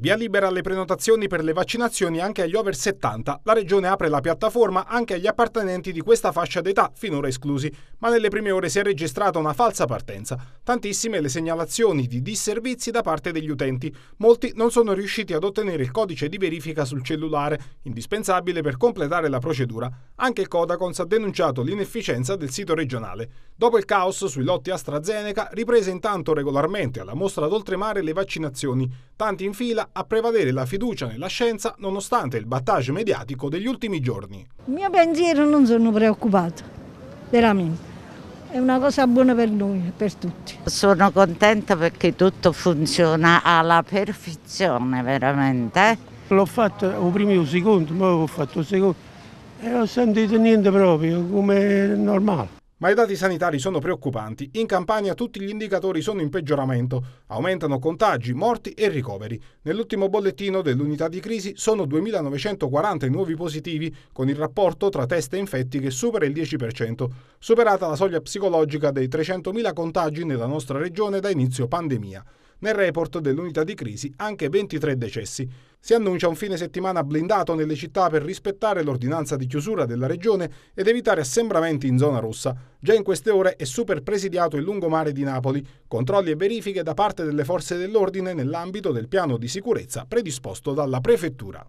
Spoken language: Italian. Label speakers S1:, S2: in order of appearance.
S1: Via libera alle prenotazioni per le vaccinazioni anche agli over 70. La Regione apre la piattaforma anche agli appartenenti di questa fascia d'età, finora esclusi, ma nelle prime ore si è registrata una falsa partenza. Tantissime le segnalazioni di disservizi da parte degli utenti. Molti non sono riusciti ad ottenere il codice di verifica sul cellulare, indispensabile per completare la procedura. Anche il Codacons ha denunciato l'inefficienza del sito regionale. Dopo il caos sui lotti AstraZeneca, riprese intanto regolarmente alla mostra d'oltremare le vaccinazioni, tanti in fila a prevalere la fiducia nella scienza nonostante il battage mediatico degli ultimi giorni.
S2: Il mio pensiero non sono preoccupato, veramente. È una cosa buona per noi, e per tutti.
S3: Sono contenta perché tutto funziona alla perfezione,
S4: veramente. L'ho fatto, ho primo e secondo, ma ho fatto il secondo e eh, ho sentito niente proprio, come normale.
S1: Ma i dati sanitari sono preoccupanti. In Campania tutti gli indicatori sono in peggioramento. Aumentano contagi, morti e ricoveri. Nell'ultimo bollettino dell'unità di crisi sono 2.940 i nuovi positivi, con il rapporto tra teste e infetti che supera il 10%, superata la soglia psicologica dei 300.000 contagi nella nostra regione da inizio pandemia nel report dell'unità di crisi anche 23 decessi. Si annuncia un fine settimana blindato nelle città per rispettare l'ordinanza di chiusura della regione ed evitare assembramenti in zona rossa. Già in queste ore è super presidiato il lungomare di Napoli, controlli e verifiche da parte delle forze dell'ordine nell'ambito del piano di sicurezza predisposto dalla prefettura.